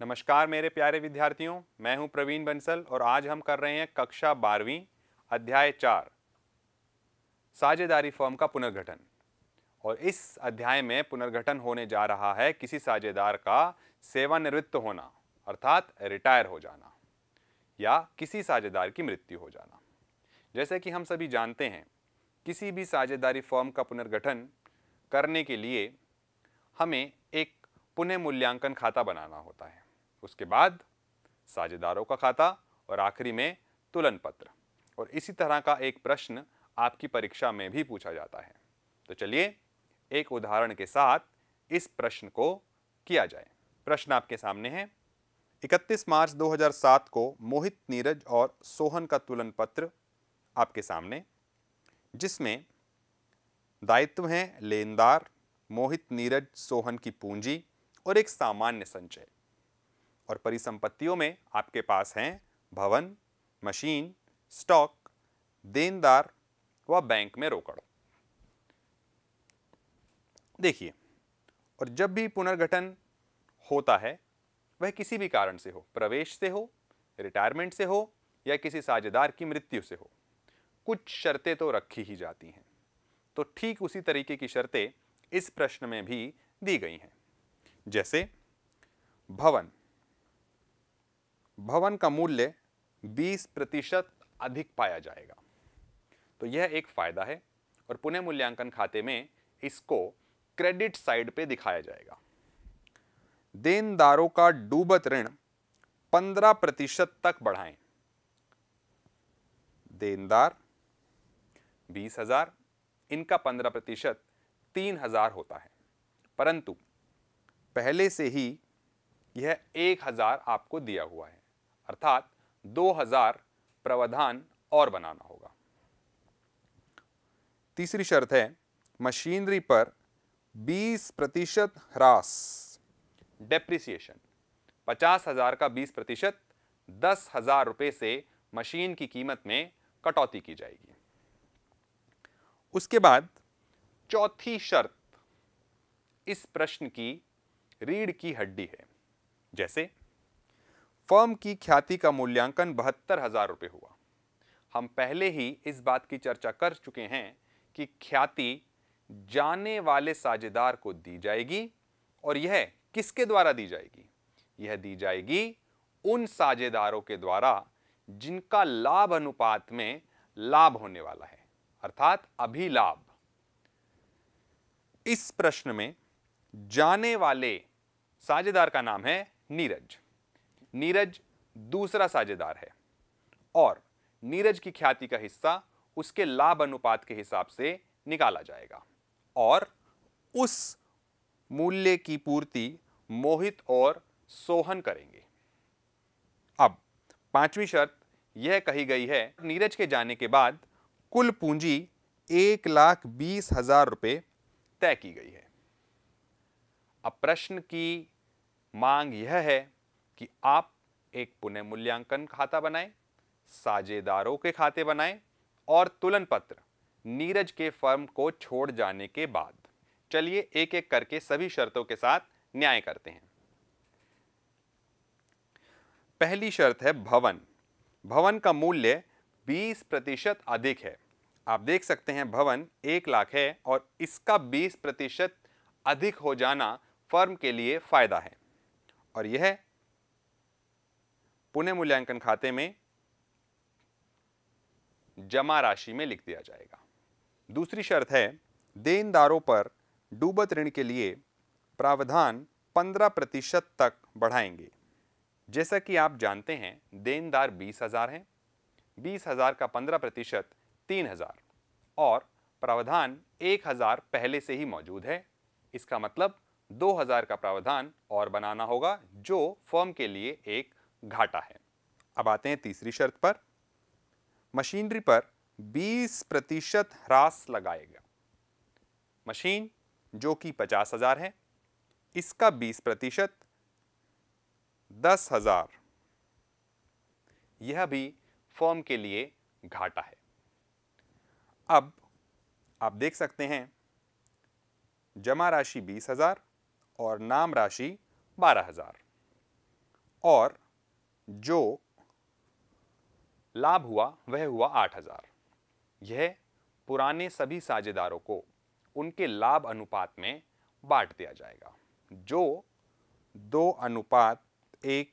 नमस्कार मेरे प्यारे विद्यार्थियों मैं हूं प्रवीण बंसल और आज हम कर रहे हैं कक्षा बारहवीं अध्याय चार साझेदारी फॉर्म का पुनर्गठन और इस अध्याय में पुनर्गठन होने जा रहा है किसी साझेदार का सेवानिवृत्त होना अर्थात रिटायर हो जाना या किसी साझेदार की मृत्यु हो जाना जैसे कि हम सभी जानते हैं किसी भी साझेदारी फॉर्म का पुनर्गठन करने के लिए हमें एक पुनः मूल्यांकन खाता बनाना होता है उसके बाद साझेदारों का खाता और आखिरी में तुलन पत्र और इसी तरह का एक प्रश्न आपकी परीक्षा में भी पूछा जाता है तो चलिए एक उदाहरण के साथ इस प्रश्न को किया जाए प्रश्न आपके सामने है 31 मार्च 2007 को मोहित नीरज और सोहन का तुलन पत्र आपके सामने जिसमें दायित्व हैं लेनदार मोहित नीरज सोहन की पूंजी और एक सामान्य संचय और परिसंपत्तियों में आपके पास हैं भवन मशीन स्टॉक देनदार व बैंक में रोकड़ देखिए और जब भी पुनर्गठन होता है वह किसी भी कारण से हो प्रवेश से हो रिटायरमेंट से हो या किसी साझेदार की मृत्यु से हो कुछ शर्तें तो रखी ही जाती हैं तो ठीक उसी तरीके की शर्तें इस प्रश्न में भी दी गई हैं जैसे भवन भवन का मूल्य 20 प्रतिशत अधिक पाया जाएगा तो यह एक फायदा है और पुनः मूल्यांकन खाते में इसको क्रेडिट साइड पे दिखाया जाएगा देनदारों का डूबत ऋण 15 प्रतिशत तक बढ़ाएं देनदार बीस हजार इनका पंद्रह प्रतिशत तीन हजार होता है परंतु पहले से ही यह एक हजार आपको दिया हुआ है अर्थात 2000 प्रावधान और बनाना होगा तीसरी शर्त है मशीनरी पर 20 प्रतिशत ह्रास डेप्रिसिएशन पचास हज़ार का 20 प्रतिशत दस हज़ार रुपये से मशीन की कीमत में कटौती की जाएगी उसके बाद चौथी शर्त इस प्रश्न की रीढ़ की हड्डी है जैसे फर्म की ख्याति का मूल्यांकन बहत्तर हजार रुपये हुआ हम पहले ही इस बात की चर्चा कर चुके हैं कि ख्याति जाने वाले साझेदार को दी जाएगी और यह किसके द्वारा दी जाएगी यह दी जाएगी उन साझेदारों के द्वारा जिनका लाभ अनुपात में लाभ होने वाला है अर्थात लाभ इस प्रश्न में जाने वाले साझेदार का नाम है नीरज नीरज दूसरा साझेदार है और नीरज की ख्याति का हिस्सा उसके लाभ अनुपात के हिसाब से निकाला जाएगा और उस मूल्य की पूर्ति मोहित और सोहन करेंगे अब पांचवी शर्त यह कही गई है नीरज के जाने के बाद कुल पूंजी एक लाख बीस हजार रुपये तय की गई है अब प्रश्न की मांग यह है कि आप एक पुनः मूल्यांकन खाता बनाएं साझेदारों के खाते बनाएं और तुलन पत्र नीरज के फर्म को छोड़ जाने के बाद चलिए एक एक करके सभी शर्तों के साथ न्याय करते हैं पहली शर्त है भवन भवन का मूल्य 20 प्रतिशत अधिक है आप देख सकते हैं भवन एक लाख है और इसका 20 प्रतिशत अधिक हो जाना फर्म के लिए फायदा है और यह पुनः मूल्यांकन खाते में जमा राशि में लिख दिया जाएगा दूसरी शर्त है देनदारों पर डूबत ऋण के लिए प्रावधान 15 प्रतिशत तक बढ़ाएंगे जैसा कि आप जानते हैं देनदार बीस हज़ार हैं बीस हज़ार का पंद्रह प्रतिशत तीन हज़ार और प्रावधान एक हज़ार पहले से ही मौजूद है इसका मतलब दो हज़ार का प्रावधान और बनाना होगा जो फर्म के लिए एक घाटा है अब आते हैं तीसरी शर्त पर मशीनरी पर 20 प्रतिशत ह्रास लगाएगा मशीन जो कि पचास हजार है इसका 20 प्रतिशत दस हजार यह भी फॉर्म के लिए घाटा है अब आप देख सकते हैं जमा राशि बीस हजार और नाम राशि बारह हजार और जो लाभ हुआ वह हुआ आठ हजार यह पुराने सभी साझेदारों को उनके लाभ अनुपात में बांट दिया जाएगा जो दो अनुपात एक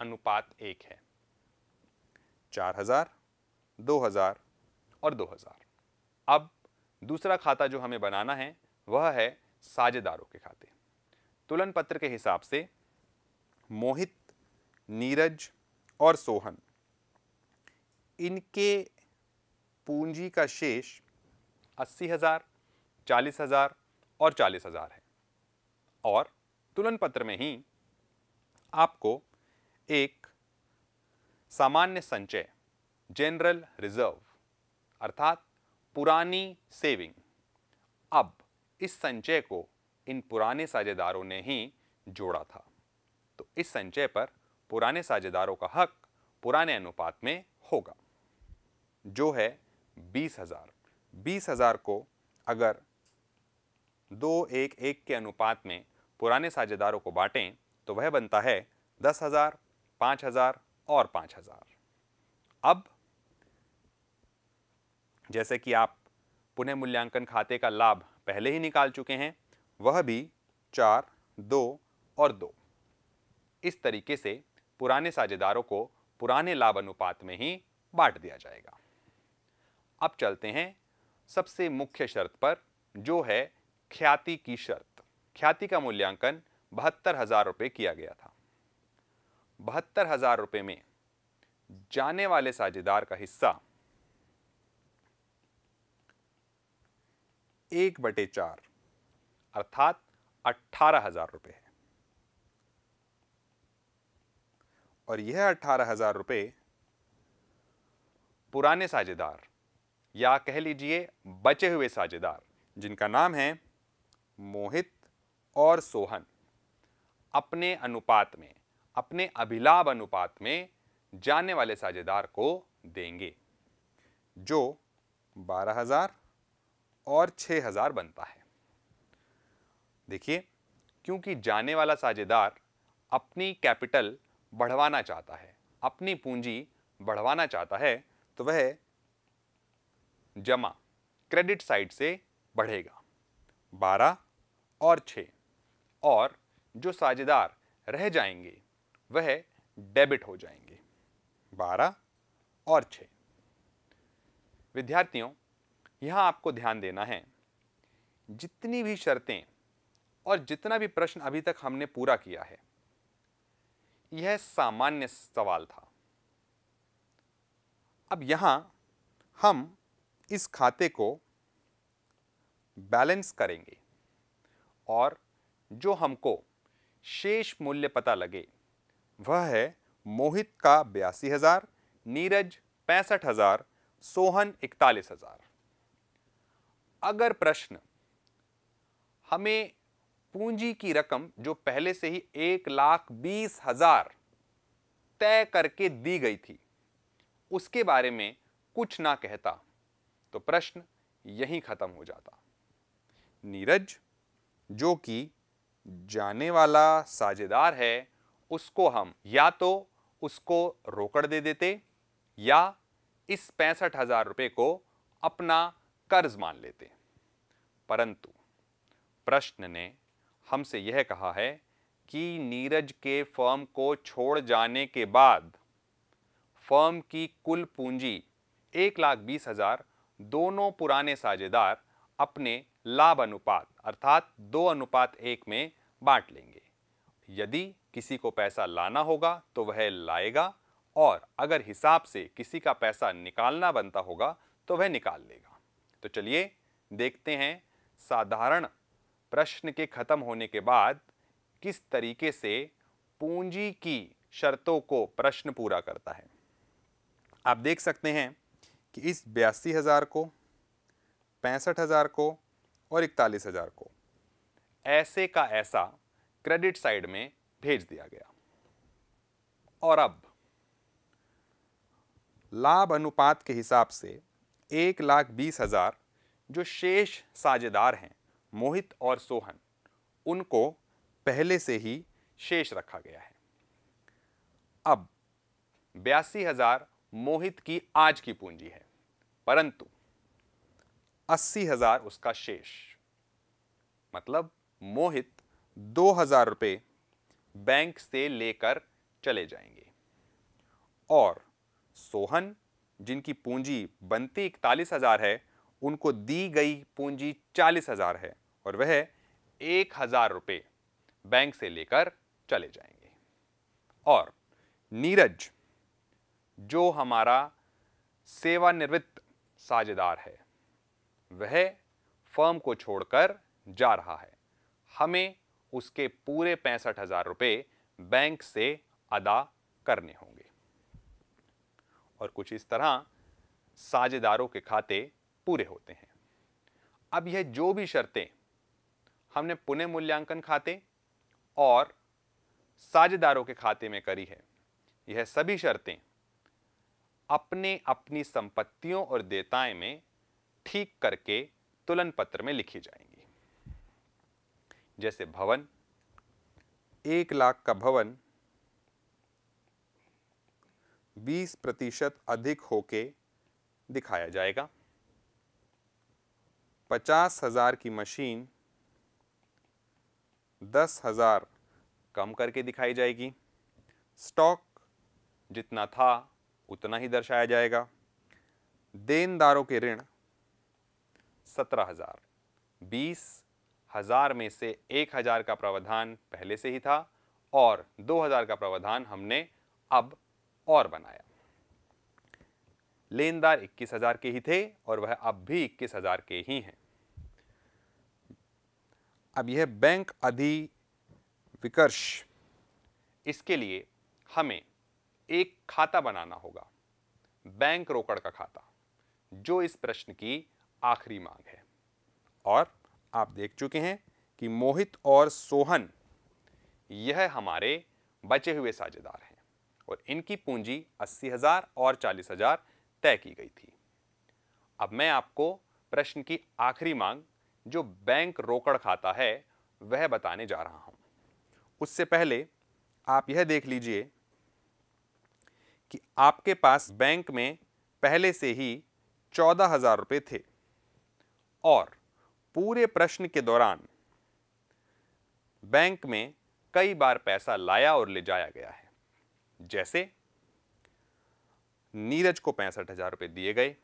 अनुपात एक है चार हजार दो हजार और दो हजार अब दूसरा खाता जो हमें बनाना है वह है साझेदारों के खाते तुलन पत्र के हिसाब से मोहित नीरज और सोहन इनके पूंजी का शेष अस्सी हज़ार चालीस हज़ार और चालीस हज़ार है और तुलन पत्र में ही आपको एक सामान्य संचय जनरल रिजर्व अर्थात पुरानी सेविंग अब इस संचय को इन पुराने साझेदारों ने ही जोड़ा था तो इस संचय पर पुराने साझेदारों का हक पुराने अनुपात में होगा जो है बीस हज़ार बीस हज़ार को अगर दो एक एक के अनुपात में पुराने साझेदारों को बांटें तो वह बनता है दस हज़ार पाँच हज़ार और पाँच हज़ार अब जैसे कि आप पुनः मूल्यांकन खाते का लाभ पहले ही निकाल चुके हैं वह भी चार दो और दो इस तरीके से पुराने साझेदारों को पुराने लाभ अनुपात में ही बांट दिया जाएगा अब चलते हैं सबसे मुख्य शर्त पर जो है ख्याति की शर्त ख्याति का मूल्यांकन बहत्तर हजार रुपये किया गया था बहत्तर हजार रुपये में जाने वाले साझेदार का हिस्सा एक बटे चार अर्थात अट्ठारह हजार रुपये है और यह अट्ठारह हज़ार रुपये पुराने साझेदार या कह लीजिए बचे हुए साझेदार जिनका नाम है मोहित और सोहन अपने अनुपात में अपने अभिलाभ अनुपात में जाने वाले साझेदार को देंगे जो बारह हज़ार और छः हज़ार बनता है देखिए क्योंकि जाने वाला साझेदार अपनी कैपिटल बढ़वाना चाहता है अपनी पूंजी बढ़वाना चाहता है तो वह जमा क्रेडिट साइड से बढ़ेगा बारह और छः और जो साझेदार रह जाएंगे वह डेबिट हो जाएंगे बारह और छः विद्यार्थियों यहाँ आपको ध्यान देना है जितनी भी शर्तें और जितना भी प्रश्न अभी तक हमने पूरा किया है यह सामान्य सवाल था अब यहां हम इस खाते को बैलेंस करेंगे और जो हमको शेष मूल्य पता लगे वह है मोहित का बयासी हज़ार नीरज पैंसठ हज़ार सोहन इकतालीस हज़ार अगर प्रश्न हमें पूंजी की रकम जो पहले से ही एक लाख बीस हजार तय करके दी गई थी उसके बारे में कुछ ना कहता तो प्रश्न यहीं खत्म हो जाता नीरज जो कि जाने वाला साझेदार है उसको हम या तो उसको रोकड़ दे देते या इस पैंसठ हजार रुपये को अपना कर्ज मान लेते परंतु प्रश्न ने हमसे यह कहा है कि नीरज के फर्म को छोड़ जाने के बाद फर्म की कुल पूंजी एक लाख बीस हजार दोनों पुराने साझेदार अपने लाभ अनुपात अर्थात दो अनुपात एक में बांट लेंगे यदि किसी को पैसा लाना होगा तो वह लाएगा और अगर हिसाब से किसी का पैसा निकालना बनता होगा तो वह निकाल लेगा तो चलिए देखते हैं साधारण प्रश्न के खत्म होने के बाद किस तरीके से पूंजी की शर्तों को प्रश्न पूरा करता है आप देख सकते हैं कि इस बयासी हज़ार को पैंसठ हज़ार को और इकतालीस हज़ार को ऐसे का ऐसा क्रेडिट साइड में भेज दिया गया और अब लाभ अनुपात के हिसाब से एक लाख बीस हज़ार जो शेष साझेदार हैं मोहित और सोहन उनको पहले से ही शेष रखा गया है अब बयासी हजार मोहित की आज की पूंजी है परंतु अस्सी हजार उसका शेष मतलब मोहित दो हजार रुपये बैंक से लेकर चले जाएंगे और सोहन जिनकी पूंजी बनती इकतालीस हजार है उनको दी गई पूंजी चालीस हजार है और वह एक हजार रुपये बैंक से लेकर चले जाएंगे और नीरज जो हमारा सेवानिवृत्त साझेदार है वह फर्म को छोड़कर जा रहा है हमें उसके पूरे पैंसठ हजार रुपये बैंक से अदा करने होंगे और कुछ इस तरह साझेदारों के खाते पूरे होते हैं अब यह जो भी शर्तें हमने पुनः मूल्यांकन खाते और साझेदारों के खाते में करी है यह सभी शर्तें अपने अपनी संपत्तियों और देताएं में ठीक करके तुलन पत्र में लिखी जाएंगी जैसे भवन एक लाख का भवन 20 प्रतिशत अधिक होके दिखाया जाएगा पचास हज़ार की मशीन दस हज़ार कम करके दिखाई जाएगी स्टॉक जितना था उतना ही दर्शाया जाएगा देनदारों के ऋण सत्रह हज़ार बीस हज़ार में से एक हज़ार का प्रावधान पहले से ही था और दो हज़ार का प्रावधान हमने अब और बनाया लेनदार इक्कीस हज़ार के ही थे और वह अब भी इक्कीस हज़ार के ही हैं अब यह बैंक अधिविकर्ष इसके लिए हमें एक खाता बनाना होगा बैंक रोकड़ का खाता जो इस प्रश्न की आखिरी मांग है और आप देख चुके हैं कि मोहित और सोहन यह हमारे बचे हुए साझेदार हैं और इनकी पूंजी अस्सी हज़ार और चालीस हज़ार तय की गई थी अब मैं आपको प्रश्न की आखिरी मांग जो बैंक रोकड़ खाता है वह बताने जा रहा हूं उससे पहले आप यह देख लीजिए कि आपके पास बैंक में पहले से ही चौदह हजार रुपये थे और पूरे प्रश्न के दौरान बैंक में कई बार पैसा लाया और ले जाया गया है जैसे नीरज को पैंसठ हज़ार रुपये दिए गए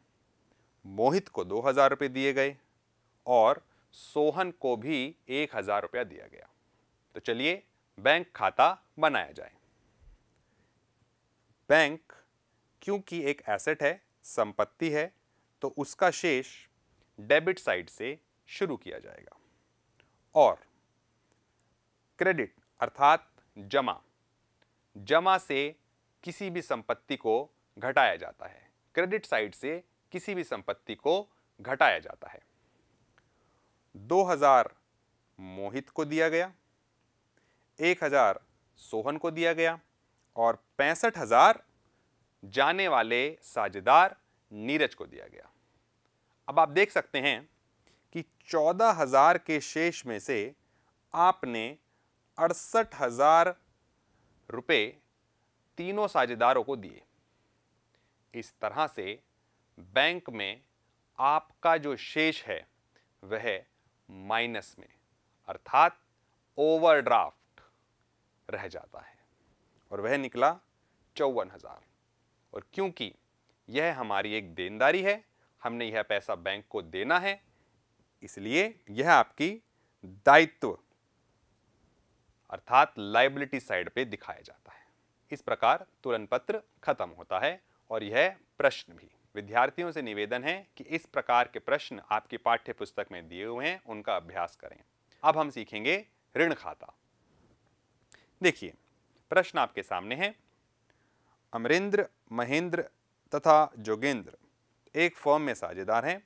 मोहित को दो हज़ार रुपये दिए गए और सोहन को भी एक हज़ार रुपया दिया गया तो चलिए बैंक खाता बनाया जाए बैंक क्योंकि एक एसेट है संपत्ति है तो उसका शेष डेबिट साइड से शुरू किया जाएगा और क्रेडिट अर्थात जमा जमा से किसी भी संपत्ति को घटाया जाता है क्रेडिट साइड से किसी भी संपत्ति को घटाया जाता है 2000 मोहित को दिया गया 1000 सोहन को दिया गया और पैंसठ हजार जाने वाले साझेदार नीरज को दिया गया अब आप देख सकते हैं कि चौदह हजार के शेष में से आपने अड़सठ हजार रुपये तीनों साझेदारों को दिए इस तरह से बैंक में आपका जो शेष है वह माइनस में अर्थात ओवरड्राफ्ट रह जाता है और वह निकला चौवन हज़ार और क्योंकि यह हमारी एक देनदारी है हमने यह पैसा बैंक को देना है इसलिए यह आपकी दायित्व अर्थात लाइबिलिटी साइड पे दिखाया जाता है इस प्रकार तुरंत पत्र खत्म होता है और यह प्रश्न भी विद्यार्थियों से निवेदन है कि इस प्रकार के प्रश्न आपकी पाठ्य पुस्तक में दिए हुए हैं उनका अभ्यास करें अब हम सीखेंगे ऋण खाता देखिए प्रश्न आपके सामने है अमरेंद्र महेंद्र तथा जोगेंद्र एक फॉर्म में साझेदार हैं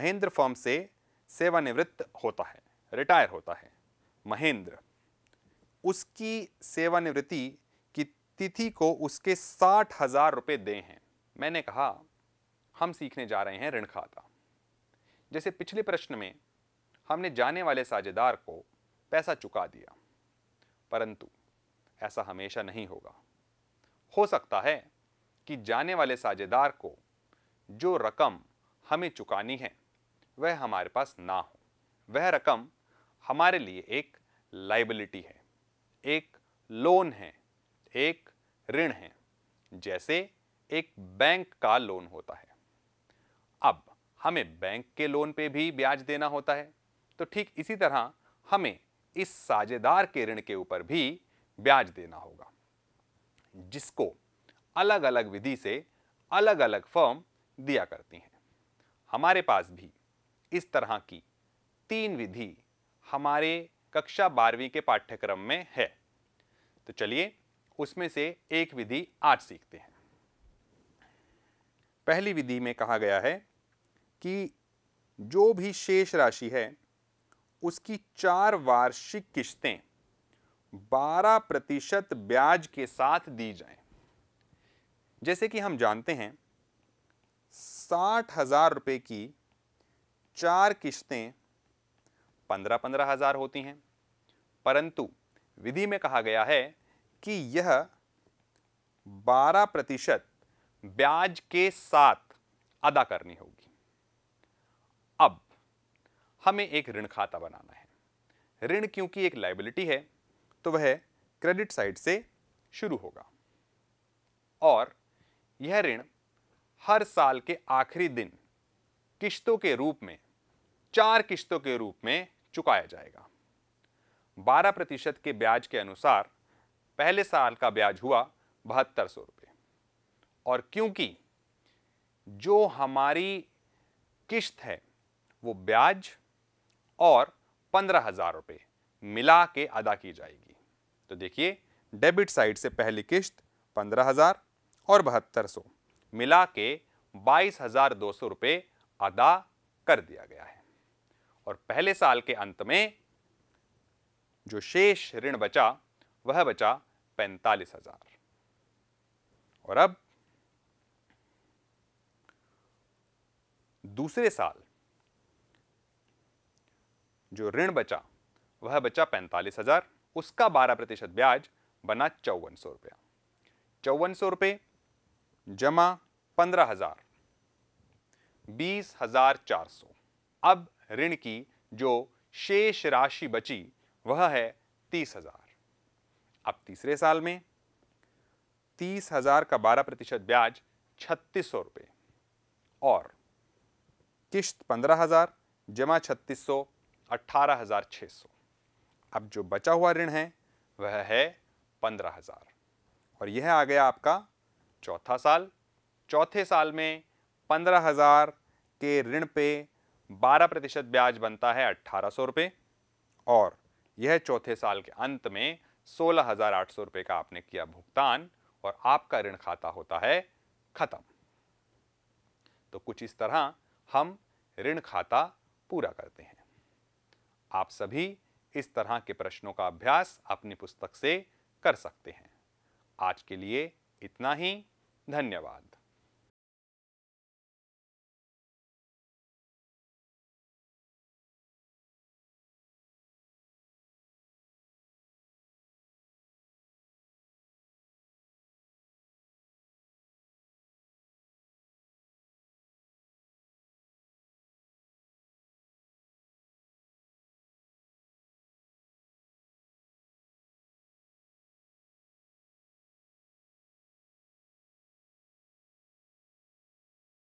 महेंद्र फॉर्म से सेवानिवृत्त होता है रिटायर होता है महेंद्र उसकी सेवानिवृत्ति तिथि को उसके साठ हजार रुपये दे हैं मैंने कहा हम सीखने जा रहे हैं ऋण खाता जैसे पिछले प्रश्न में हमने जाने वाले साझेदार को पैसा चुका दिया परंतु ऐसा हमेशा नहीं होगा हो सकता है कि जाने वाले साझेदार को जो रकम हमें चुकानी है वह हमारे पास ना हो वह रकम हमारे लिए एक लाइबिलिटी है एक लोन है एक ऋण है जैसे एक बैंक का लोन होता है अब हमें बैंक के लोन पे भी ब्याज देना होता है तो ठीक इसी तरह हमें इस साझेदार के ऋण के ऊपर भी ब्याज देना होगा जिसको अलग अलग विधि से अलग अलग फर्म दिया करती हैं हमारे पास भी इस तरह की तीन विधि हमारे कक्षा बारहवीं के पाठ्यक्रम में है तो चलिए उसमें से एक विधि आज सीखते हैं पहली विधि में कहा गया है कि जो भी शेष राशि है उसकी चार वार्षिक किश्तें 12 प्रतिशत ब्याज के साथ दी जाएं। जैसे कि हम जानते हैं साठ हज़ार रुपये की चार किश्तें पंद्रह पंद्रह हज़ार होती हैं परंतु विधि में कहा गया है कि यह 12 प्रतिशत ब्याज के साथ अदा करनी होगी अब हमें एक ऋण खाता बनाना है ऋण क्योंकि एक लाइबिलिटी है तो वह क्रेडिट साइड से शुरू होगा और यह ऋण हर साल के आखिरी दिन किश्तों के रूप में चार किश्तों के रूप में चुकाया जाएगा 12 प्रतिशत के ब्याज के अनुसार पहले साल का ब्याज हुआ बहत्तर सौ रुपये और क्योंकि जो हमारी किश्त है वो ब्याज और पंद्रह हज़ार रुपये मिला के अदा की जाएगी तो देखिए डेबिट साइड से पहली किश्त पंद्रह हज़ार और बहत्तर सौ मिला के बाईस हज़ार दो सौ रुपये अदा कर दिया गया है और पहले साल के अंत में जो शेष ऋण बचा वह बचा पैंतालीस हजार और अब दूसरे साल जो ऋण बचा वह बचा पैंतालीस हजार उसका बारह प्रतिशत ब्याज बना चौवन सौ रुपया चौवन सौ रुपये जमा पंद्रह हजार बीस हजार चार सौ अब ऋण की जो शेष राशि बची वह है तीस हजार अब तीसरे साल में तीस हज़ार का बारह प्रतिशत ब्याज छत्तीस सौ रुपये और किश्त पंद्रह हज़ार जमा छत्तीस सौ अट्ठारह हज़ार छः सौ अब जो बचा हुआ ऋण है वह है पंद्रह हज़ार और यह आ गया आपका चौथा साल चौथे साल में पंद्रह हज़ार के ऋण पे बारह प्रतिशत ब्याज बनता है अट्ठारह सौ रुपये और यह चौथे साल के अंत में सोलह हजार आठ सौ रुपए का आपने किया भुगतान और आपका ऋण खाता होता है खत्म तो कुछ इस तरह हम ऋण खाता पूरा करते हैं आप सभी इस तरह के प्रश्नों का अभ्यास अपनी पुस्तक से कर सकते हैं आज के लिए इतना ही धन्यवाद